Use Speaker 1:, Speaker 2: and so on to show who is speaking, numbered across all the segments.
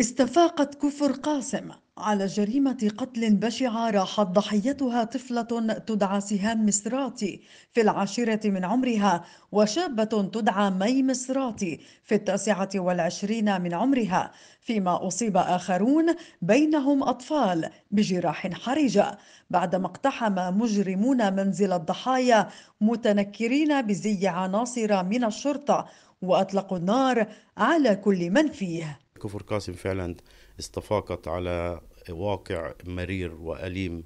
Speaker 1: استفاقت كفر قاسم على جريمة قتل بشعة راحت ضحيتها طفلة تدعى سهام مصراتي في العاشرة من عمرها وشابة تدعى مي مصراتي في التاسعة والعشرين من عمرها فيما أصيب آخرون بينهم أطفال بجراح حرجة بعدما اقتحم مجرمون منزل الضحايا متنكرين بزي عناصر من الشرطة وأطلقوا النار على كل من فيه
Speaker 2: كفر قاسم فعلا استفاقت على واقع مرير وأليم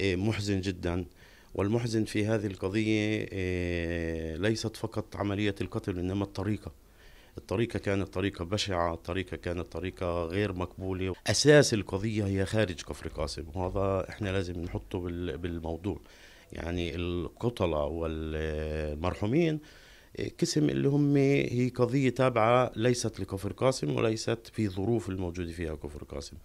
Speaker 2: إيه، محزن جدا والمحزن في هذه القضية إيه، ليست فقط عملية القتل إنما الطريقة الطريقة كانت طريقة بشعة الطريقة كانت طريقة غير مقبولة أساس القضية هي خارج كفر قاسم وهذا إحنا لازم نحطه بالموضوع يعني القتلة والمرحومين قسم اللي هم هي قضية تابعة ليست لكفر قاسم وليست في ظروف الموجودة فيها كفر قاسم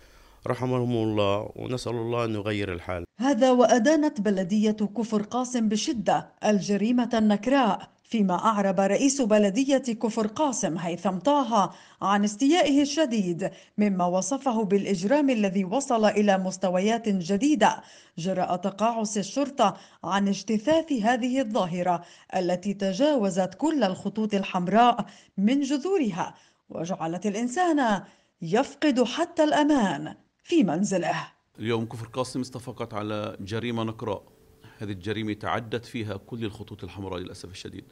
Speaker 2: رحمهم الله ونسأل الله أن يغير الحال
Speaker 1: هذا وأدانت بلدية كفر قاسم بشدة الجريمة النكراء فيما أعرب رئيس بلدية كفر قاسم هيثم طه عن استيائه الشديد مما وصفه بالإجرام الذي وصل إلى مستويات جديدة جراء تقاعس الشرطة عن اجتثاث هذه الظاهرة التي تجاوزت كل الخطوط الحمراء من جذورها وجعلت الإنسان يفقد حتى الأمان في منزله
Speaker 3: اليوم كفر قاسم استفقت على جريمة نقراء هذه الجريمة تعدت فيها كل الخطوط الحمراء للأسف الشديد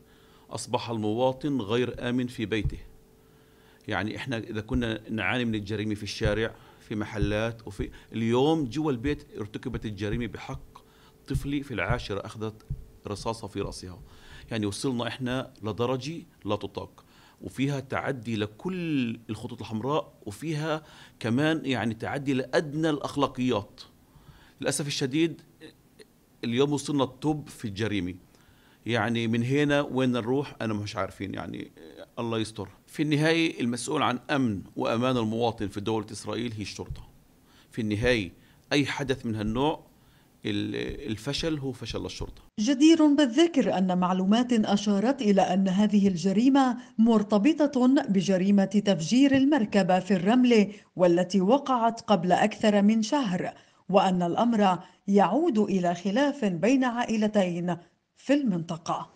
Speaker 3: أصبح المواطن غير آمن في بيته يعني إحنا إذا كنا نعاني من الجريمة في الشارع في محلات وفي اليوم جوا البيت ارتكبت الجريمة بحق طفلي في العاشرة أخذت رصاصة في رأسها يعني وصلنا إحنا لدرجة لا تطاق وفيها تعدي لكل الخطوط الحمراء وفيها كمان يعني تعدي لأدنى الأخلاقيات للأسف الشديد اليوم وصلنا التوب في الجريمه يعني من هنا وين نروح انا مش عارفين يعني الله يستر في النهايه المسؤول عن امن وامان المواطن في دوله اسرائيل هي الشرطه في النهايه اي حدث من هالنوع الفشل هو فشل الشرطة
Speaker 1: جدير بالذكر أن معلومات أشارت إلى أن هذه الجريمة مرتبطة بجريمة تفجير المركبة في الرملة والتي وقعت قبل أكثر من شهر وأن الأمر يعود إلى خلاف بين عائلتين في المنطقة